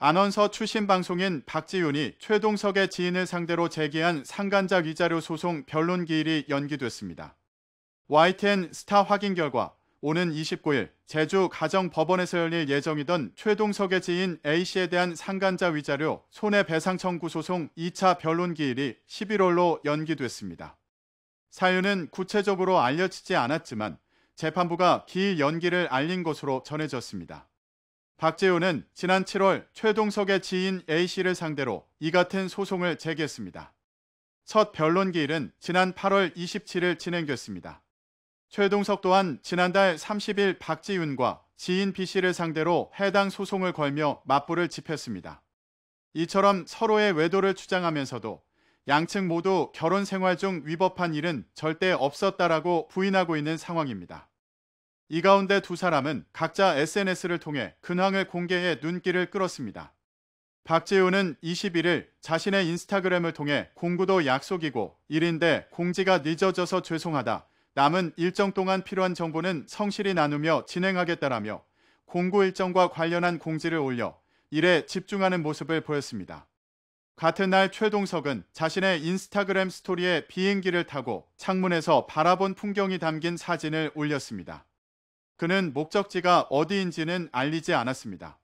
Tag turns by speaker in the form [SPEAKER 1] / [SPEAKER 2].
[SPEAKER 1] 안원서 출신 방송인 박지윤이 최동석의 지인을 상대로 제기한 상간자 위자료 소송 변론 기일이 연기됐습니다. YTN 스타 확인 결과 오는 29일 제주 가정법원에서 열릴 예정이던 최동석의 지인 A씨에 대한 상간자 위자료 손해배상 청구 소송 2차 변론 기일이 11월로 연기됐습니다. 사유는 구체적으로 알려지지 않았지만 재판부가 기일 연기를 알린 것으로 전해졌습니다. 박재훈은 지난 7월 최동석의 지인 A씨를 상대로 이 같은 소송을 제기했습니다. 첫 변론 기일은 지난 8월 27일 진행됐습니다. 최동석 또한 지난달 30일 박지윤과 지인 B씨를 상대로 해당 소송을 걸며 맞불을 지했습니다 이처럼 서로의 외도를 주장하면서도 양측 모두 결혼 생활 중 위법한 일은 절대 없었다라고 부인하고 있는 상황입니다. 이 가운데 두 사람은 각자 SNS를 통해 근황을 공개해 눈길을 끌었습니다. 박재우는 21일 자신의 인스타그램을 통해 공구도 약속이고 일인데 공지가 늦어져서 죄송하다. 남은 일정 동안 필요한 정보는 성실히 나누며 진행하겠다라며 공구 일정과 관련한 공지를 올려 일에 집중하는 모습을 보였습니다. 같은 날 최동석은 자신의 인스타그램 스토리에 비행기를 타고 창문에서 바라본 풍경이 담긴 사진을 올렸습니다. 그는 목적지가 어디인지는 알리지 않았습니다.